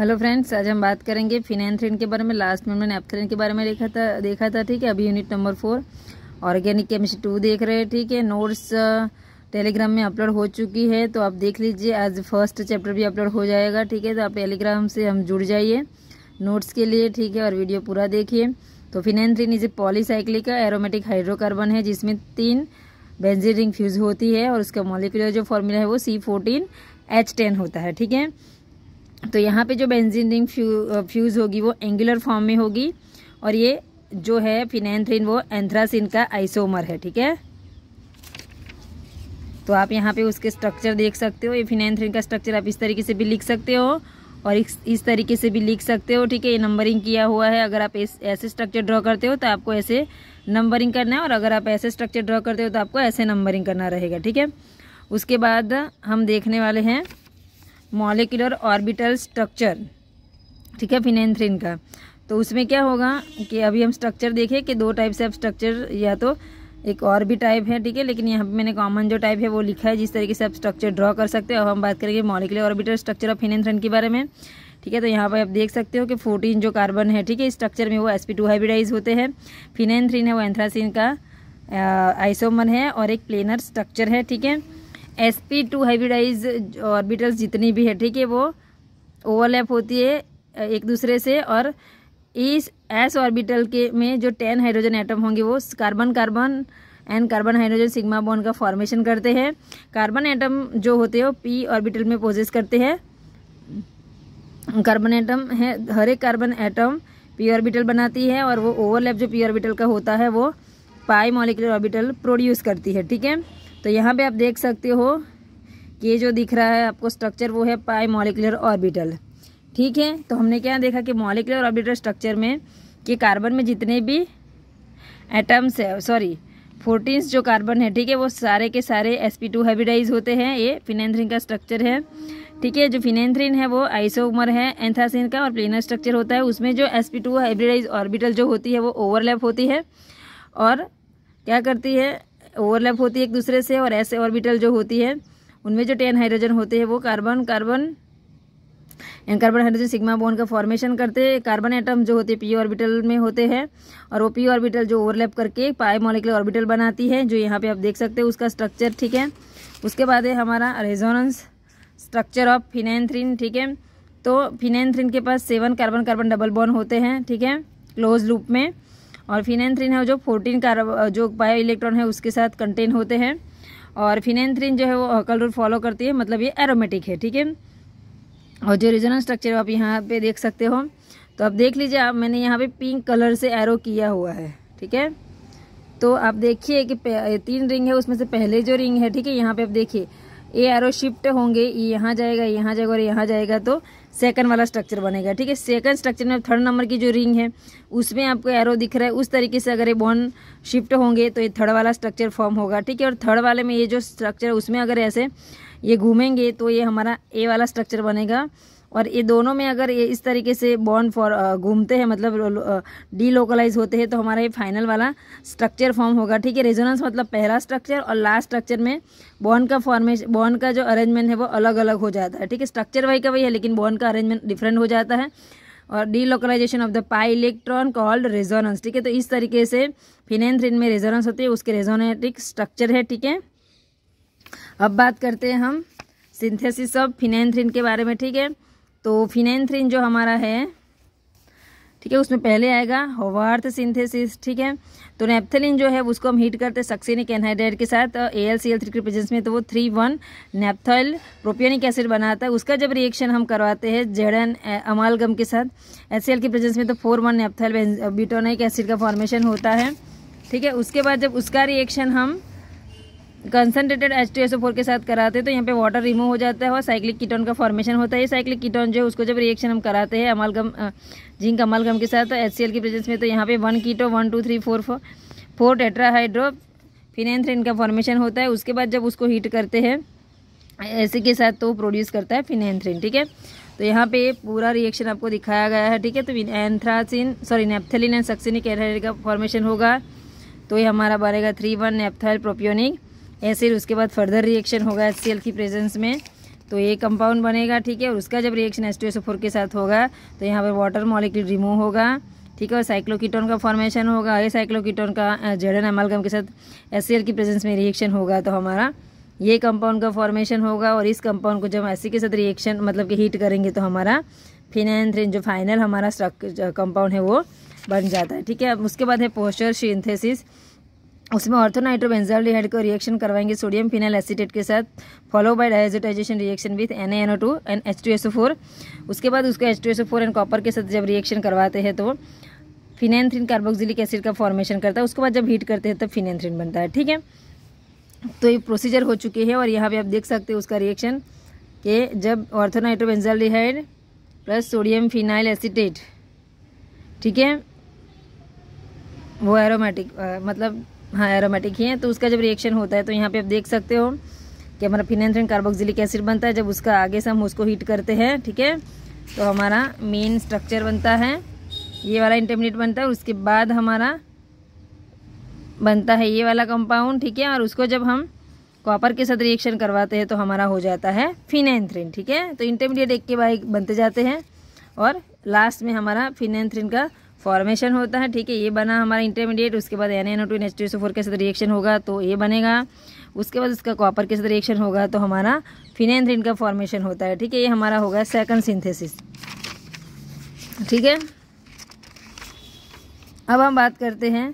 hello friends आज हम बात करेंगे फिनाइन के बारे में लास्ट में मैंने एपथ्रीन के बारे में देखा था देखा था ठीक है अभी unit number four organic chemistry two देख रहे हैं ठीक है नोट्स टेलीग्राम में अपलोड हो चुकी है तो आप देख लीजिए आज फर्स्ट चैप्टर भी अपलोड हो जाएगा ठीक है तो आप टेलीग्राम से हम जुड़ जाइए नोट्स के लिए ठीक है और वीडियो पूरा देखिए तो phenanthrene is a polycyclic aromatic hydrocarbon है जिसमें तीन बेंजीन रिंग फ्यूज होती है और उसका मॉलिकुलर जो फॉर्मूला है वो सी फोर्टीन एच टेन होता है ठीक है तो यहाँ पे जो बेंजीन रिंग फ्यू, फ्यूज़ होगी वो एंगुलर फॉर्म में होगी और ये जो है फिनेंथ्रिन वो एंथ्रासिन का आइसोमर है ठीक है तो आप यहाँ पे उसके स्ट्रक्चर देख सकते हो ये फिनेंथ्रिन का स्ट्रक्चर आप इस तरीके से भी लिख सकते हो और इस इस तरीके से भी लिख सकते हो ठीक है ये नंबरिंग किया हुआ है अगर आप इस ऐसे स्ट्रक्चर ड्रॉ करते हो तो आपको ऐसे नंबरिंग करना है और अगर आप ऐसे स्ट्रक्चर ड्रॉ करते हो तो आपको ऐसे नंबरिंग करना रहेगा ठीक है उसके बाद हम देखने वाले हैं मॉलिकुलर ऑर्बिटल स्ट्रक्चर ठीक है फिनेंथ्रिन का तो उसमें क्या होगा कि अभी हम स्ट्रक्चर देखें कि दो टाइप से आप स्ट्रक्चर या तो एक और भी टाइप है ठीक है लेकिन यहाँ पे मैंने कॉमन जो टाइप है वो लिखा है जिस तरीके से आप स्ट्रक्चर ड्रॉ कर सकते हो अब हम बात करेंगे molecular orbital structure of phenanthrene के बारे में ठीक है तो यहाँ पर आप देख सकते हो कि फोर्टीन जो कार्बन है ठीक है स्ट्रक्चर में वो एस टू हाइब्रिडाइज होते हैं फिनेंथ्रिन है वो एंथ्रासिन का आइसोमर है और एक प्लेनर स्ट्रक्चर है ठीक है S P two hybridized orbitals जितनी भी है ठीक है वो ओवरलैप होती है एक दूसरे से और इस एस ऑर्बिटल के में जो टेन हाइड्रोजन एटम होंगे वो carbon carbon and carbon hydrogen sigma bond का फॉर्मेशन करते हैं कार्बन एटम जो होते हैं वो पी ऑर्बिटल में पोजेस करते हैं कार्बन एटम है हर एक कार्बन एटम पी ऑर्बिटल बनाती है और वो ओवरलैप जो पी ऑर्बिटल का होता है वो पाई मॉलिकुलर ऑर्बिटल प्रोड्यूस करती है ठीक है तो यहाँ पे आप देख सकते हो कि ये जो दिख रहा है आपको स्ट्रक्चर वो है पाई मॉलिकुलर ऑर्बिटल ठीक है तो हमने क्या देखा कि मॉलिकुलर ऑर्बिटल स्ट्रक्चर में कि कार्बन में जितने भी एटम्स है सॉरी फोर्टीन्स जो कार्बन है ठीक है वो सारे के सारे एस पी टू हैबिडाइज होते हैं ये फिनेंथ्रिन का स्ट्रक्चर है ठीक है जो फिनेंथ्रिन है वो आइसोमर है एंथासिन का और प्लेनर स्ट्रक्चर होता है उसमें जो S P two hybridized orbital जो होती है वो ओवरलैप होती है और क्या करती है ओवरलैप होती है एक दूसरे से और ऐसे ऑर्बिटल जो होती है उनमें जो टेन हाइड्रोजन होते हैं वो carbon carbon and carbon hydrogen sigma bond का फॉर्मेशन करते हैं कार्बन एटम जो होते हैं पी ऑर्बिटल में होते हैं और वो पी ऑर्बिटल जो ओवरलैप करके पाए मॉलिकुलर ऑर्बिटल बनाती है जो यहाँ पे आप देख सकते हैं उसका स्ट्रक्चर ठीक है उसके बाद है हमारा रेजोनेंस स्ट्रक्चर ऑफ फिनेंथ्रिन ठीक है तो फिनेंथ्रिन के पास seven carbon carbon double bond होते हैं ठीक है क्लोज लूप में और फिनेंथ्रीन है जो फोर्टीन कार्ब जो बायो इलेक्ट्रॉन है उसके साथ कंटेन होते हैं और फिनेंथ्रीन जो है वो हकल रूल फॉलो करती है मतलब ये एरोमेटिक है ठीक है और जो रिजनल स्ट्रक्चर आप यहाँ पे देख सकते हो तो आप देख लीजिए आप मैंने यहाँ पे पिंक कलर से एरो किया हुआ है ठीक है तो आप देखिए कि तीन रिंग है उसमें से पहले जो रिंग है ठीक है यहाँ पे आप देखिए ये एरो शिफ्ट होंगे ये यहाँ जाएगा यहाँ जाएगा और यहाँ जाएगा तो सेकंड वाला स्ट्रक्चर बनेगा ठीक है सेकंड स्ट्रक्चर में थर्ड नंबर की जो रिंग है उसमें आपको एरो दिख रहा है उस तरीके से अगर ये बॉन्ड शिफ्ट होंगे तो ये थर्ड वाला स्ट्रक्चर फॉर्म होगा ठीक है और थर्ड वाले में ये जो स्ट्रक्चर है उसमें अगर ऐसे ये घूमेंगे तो ये हमारा ए वाला स्ट्रक्चर बनेगा और ये दोनों में अगर ये इस तरीके से बॉन्ड फॉर घूमते हैं मतलब डीलोकलाइज होते हैं तो हमारा ये फाइनल वाला स्ट्रक्चर फॉर्म होगा ठीक है रेजोनेंस मतलब पहला स्ट्रक्चर और लास्ट स्ट्रक्चर में बॉन्ड का फॉर्मेश बॉन्ड का जो अरेंजमेंट है वो अलग अलग हो जाता है ठीक है स्ट्रक्चर वही का वही है लेकिन बॉन्ड का अरेंजमेंट डिफरेंट हो जाता है और delocalization of the pi electron called resonance ठीक है तो इस तरीके से फिनेंथ्रिन में रेजोनेंस होती है उसके रेजोनेटिक स्ट्रक्चर है ठीक है अब बात करते हैं हम सिंथेसिस ऑफ फिनेंथ्रिन के बारे में ठीक है तो फिनेंथ्रिन जो हमारा है ठीक है उसमें पहले आएगा होवार्थ सिंथेसिस ठीक है तो नेपथेलिन जो है उसको हम हीट करते हैं सक्सेनिक एनहाइड्राइड के साथ A L C L three के प्रेजेंस में तो वो three one naphthyl propionic acid बनाता है उसका जब रिएक्शन हम करवाते हैं जेडन अमालगम के साथ एस सी एल के प्रेजेंस में तो four one naphthyl butanoic acid का फॉर्मेशन होता है ठीक है उसके बाद जब उसका रिएक्शन हम concentrated H two S O four के साथ कराते हैं तो यहाँ पे वाटर रिमूव हो जाता है और साइक्लिक कीटोन का फॉर्मेशन होता है ये साइक्लिक कीटोन जो है उसको जब रिएक्शन हम कराते हैं अमालगम जिंक अमालगम के साथ तो एच सी एल की प्रेजेंस में तो यहाँ पे one keto one two three four four four tetrahydro phenanthrene का फॉर्मेशन होता है उसके बाद जब उसको हीट करते हैं ऐसे के साथ तो प्रोड्यूस करता है फिनेंथ्रिन ठीक है तो यहाँ पे पूरा रिएक्शन आपको दिखाया गया है ठीक है तो anthracene sorry naphthalene and succinic anhydride का फॉर्मेशन होगा तो ये हमारा बनेगा थ्री वन नेपथाइल प्रोपियोनिक फिर उसके बाद फर्दर रिएक्शन होगा एच की प्रेजेंस में तो ये कंपाउंड बनेगा ठीक है और उसका जब रिएक्शन एस के साथ होगा तो यहाँ पर वाटर मॉलिक्यूल रिमूव होगा ठीक है और साइक्लोकीटोन का फॉर्मेशन होगा ये साइक्लोकीटोन का जेडन एमलगम के साथ एस की प्रेजेंस में रिएक्शन होगा तो हमारा ये कंपाउंड का फॉर्मेशन होगा और इस कंपाउंड को जब एस के साथ रिएक्शन मतलब कि हीट करेंगे तो हमारा फिनेंथ्रिन जो फाइनल हमारा कंपाउंड है वो बन जाता है ठीक है अब उसके बाद है पोस्टर सिंथेसिस उसमें ऑर्थोनाइट्रोबेंजाइल डिहाइड को रिएक्शन करवाएंगे सोडियम फिनाइल एसिडेट के साथ follow by diazotization reaction with N O two and H two S O four उसके बाद उसको H two S O four and copper के साथ जब रिएक्शन करवाते हैं तो फिनेंथ्रीन कार्बोक्सिलिक एसिड का फॉर्मेशन करता है उसके बाद जब हीट करते हैं तब तो बनता है ठीक है तो ये प्रोसीजर हो चुकी है और यहाँ पर आप देख सकते हैं उसका रिएक्शन के जब orthonitrobenzyl plus sodium phenyl acetate ठीक है वो एरोमेटिक मतलब हाँ एरोमेटिक ही है तो उसका जब रिएक्शन होता है तो यहाँ पे आप देख सकते हो कि हमारा फिनेंथ्रिन कार्बोक्सिलिक एसिड बनता है जब उसका आगे से हम उसको हीट करते हैं ठीक है तो हमारा मेन स्ट्रक्चर बनता है ये वाला इंटरमीडिएट बनता है उसके बाद हमारा बनता है ये वाला कंपाउंड ठीक है और उसको जब हम कॉपर के साथ रिएक्शन करवाते हैं तो हमारा हो जाता है फिनेंथ्रिन ठीक है तो इंटरमीडिएट एक के बाद बनते जाते हैं और लास्ट में हमारा फिनेंथ्रिन का फॉर्मेशन होता है ठीक है ये बना हमारा इंटरमीडिएट उसके बाद N N O two N H two four के साथ रिएक्शन होगा तो ये बनेगा उसके बाद उसका कॉपर के साथ रिएक्शन होगा तो हमारा फिनेंथ्रीन का फॉर्मेशन होता है ठीक है ये हमारा होगा सेकंड सिंथेसिस ठीक है अब हम बात करते हैं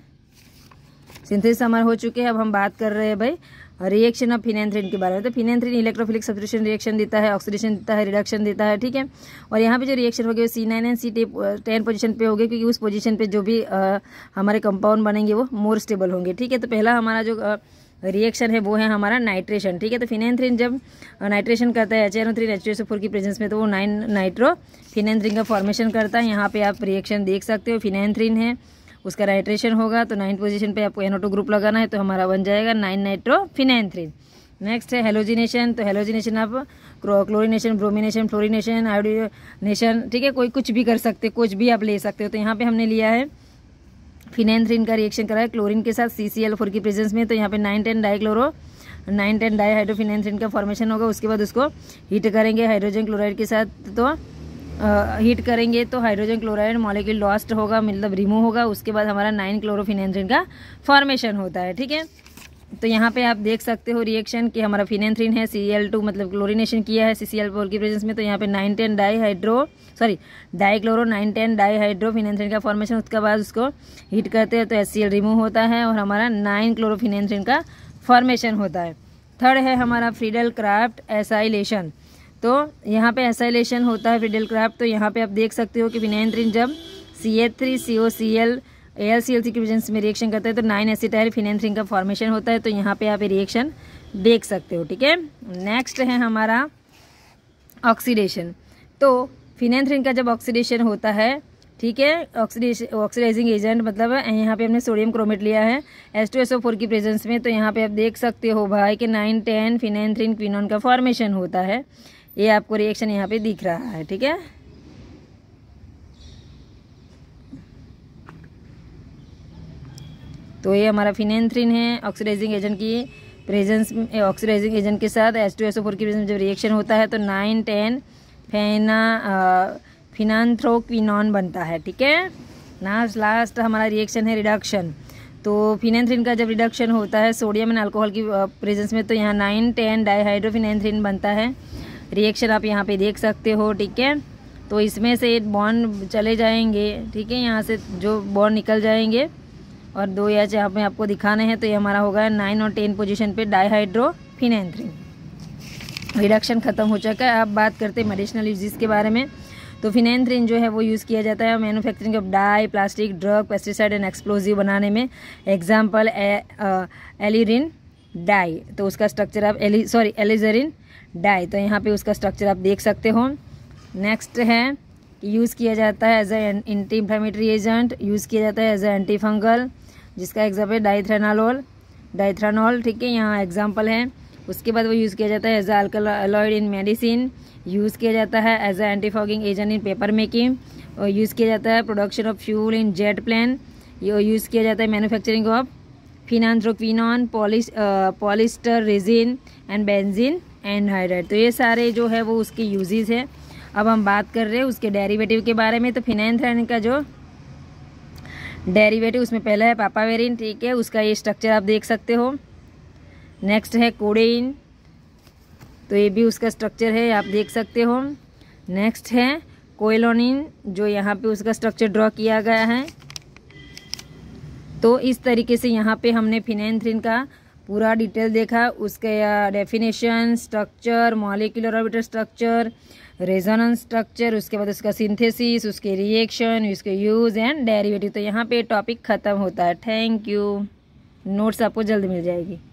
सिंथेसिस हमारा हो चुके हैं अब हम बात कर रहे हैं भाई रिएक्शन ऑफ फिनेंथ्रीन के बारे में तो फिनेंथ्रीन इलेक्ट्रोफिलिक सब्सट्रेशन रिएक्शन देता है ऑक्सीडेशन देता है रिडक्शन देता है ठीक है और यहाँ पे जो रिएक्शन हो वो C nine and C ten position पे होगी क्योंकि उस पोजिशन पे जो भी आ, हमारे कंपाउंड बनेंगे वो मोर स्टेबल होंगे ठीक है तो पहला हमारा जो आ, रिएक्शन है वो है हमारा नाइट्रेशन ठीक है तो फिनेंथ्रीन जब नाइट्रेशन करता है H N three H four की प्रेजेंस में तो वो नाइन नाइट्रो फिनेंथ्रीन का फॉर्मेशन करता है यहाँ पे आप रिएक्शन देख सकते हो फिनेंथ्रीन है उसका नाइट्रेशन होगा तो नाइन्थ पोजीशन पे आपको एनोटो ग्रुप लगाना है तो हमारा बन जाएगा नाइन नाइट्रो फिनाइनथ्रीन नेक्स्ट है हेलोजिनेशन तो हेलोजिनेशन आप क्लोरिनेशन ब्रोमिनेशन फ्लोरिनेशन आयोडिनेशन ठीक है कोई कुछ भी कर सकते कुछ भी आप ले सकते हो तो यहाँ पे हमने लिया है थ्रीन का रिएक्शन करा है क्लोरीन के साथ सी फोर की प्रेजेंस में तो यहाँ पे nine ten dichloro nine ten di hydrophenanthrene का फॉर्मेशन होगा उसके बाद उसको हीट करेंगे हाइड्रोजन क्लोराइड के साथ तो हीट करेंगे तो हाइड्रोजन क्लोराइड मॉलिक्यूल लॉस्ट होगा मतलब रिमूव होगा उसके बाद हमारा नाइन क्लोरोफिनेंथ्रिन का फॉर्मेशन होता है ठीक है तो यहाँ पे आप देख सकते हो रिएक्शन कि हमारा फिनेंथ्रीन है सी एल टू मतलब क्लोरिनेशन किया है सी सी एल फोर की प्रेजेंस में तो यहाँ पे nine ten dihydro sorry dichloro nine ten dihydro phenanthrene का फॉर्मेशन उसके बाद उसको हीट करते हैं तो एस सी एल रिमूव होता है और हमारा नाइन क्लोरोफिनेंथ्रीन का फॉर्मेशन होता है थर्ड है हमारा फ्रीडल क्राफ्ट एसाइलेशन तो यहाँ पे एसाइलेशन होता है फिडल क्राफ्ट तो यहाँ पे आप देख सकते हो कि फिनाइनथ्रिन जब C A three C O C L A L C L C की प्रेजेंस में रिएक्शन करता है तो नाइन एसिटाइल फिनाइनथ्रिन का फॉर्मेशन होता है तो यहाँ पे आप रिएक्शन देख सकते हो ठीक है नेक्स्ट है हमारा ऑक्सीडेशन तो फिनाइनथ्रिन का जब ऑक्सीडेशन होता है ठीक है ऑक्सीडेशन ऑक्सीडाइजिंग एजेंट मतलब यहाँ पे हमने सोडियम क्रोमेट लिया है S two S O four की प्रेजेंस में तो यहाँ पे आप देख सकते हो भाई कि नाइन टेन फिनाइन क्विनोन का फॉर्मेशन होता है ये आपको रिएक्शन यहाँ पे दिख रहा है ठीक है तो ये हमारा फिनेंथ्रीन है ऑक्सीडाइजिंग एजेंट की प्रेजेंस ऑक्सीडाइजिंग एजेंट के साथ एच टू एस फोर की जब रिएक्शन होता है तो नाइन टेन फेना फिनानथ्रोक्विनॉन बनता है ठीक है ना लास्ट हमारा रिएक्शन है रिडक्शन तो फिनेंथ्रीन का जब रिडक्शन होता है सोडियम एंड अल्कोहल की प्रेजेंस में तो यहाँ नाइन टेन डाईहाइड्रोफिनेंथ्रीन बनता है रिएक्शन आप यहाँ पे देख सकते हो ठीक है तो इसमें से बॉन्ड चले जाएंगे ठीक है यहाँ से जो बॉन्ड निकल जाएंगे और दो या चार में आपको दिखाने हैं तो ये हमारा होगा नाइन और टेन पोजीशन पे फिनेंथ्रीन रिडक्शन खत्म हो चुका है अब बात करते हैं मेडिसिनल यूजेस के बारे में तो फिनेंथ्रीन जो है वो यूज़ किया जाता है manufacturing of dye plastic drug pesticide and explosive बनाने में एग्जाम्पल एलिरिन डाई तो उसका स्ट्रक्चर आप एली सॉरी एलिजरिन डाई तो यहाँ पे उसका स्ट्रक्चर आप देख सकते हो नेक्स्ट है यूज़ किया जाता है as a anti inflammatory agent use किया जाता है एज ए एंटी फंगल जिसका एग्जाम्पल है डाइथ्रेनालोल डाइथ्रानॉल ठीक है यहाँ एग्जाम्पल है उसके बाद वो यूज़ किया जाता है as a alkaloid in medicine use किया जाता है as a anti fogging agent in paper making और यूज़ किया जाता है production of fuel in jet plane use किया जाता है manufacturing of phenanthroquinone poly polyester resin and benzene and तो ये सारे जो है वो उसके यूजेज हैं अब हम बात कर रहे हैं उसके डेरिवेटिव के बारे में तो फिनान्थ्राइन का जो डेरिवेटिव उसमें पहला है पापावेरिन ठीक है उसका ये स्ट्रक्चर आप देख सकते हो नेक्स्ट है कोडेइन तो ये भी उसका स्ट्रक्चर है आप देख सकते हो नेक्स्ट है कोयलोनिन जो यहाँ पे उसका स्ट्रक्चर ड्रॉ किया गया है तो इस तरीके से यहाँ पे हमने फिनेंथ्रिन का पूरा डिटेल देखा उसके definition structure molecular orbital structure resonance structure उसके बाद उसका सिंथेसिस उसके रिएक्शन उसके यूज़ एंड डेरिवेटिव तो यहाँ पे टॉपिक ख़त्म होता है थैंक यू नोट्स आपको जल्द मिल जाएगी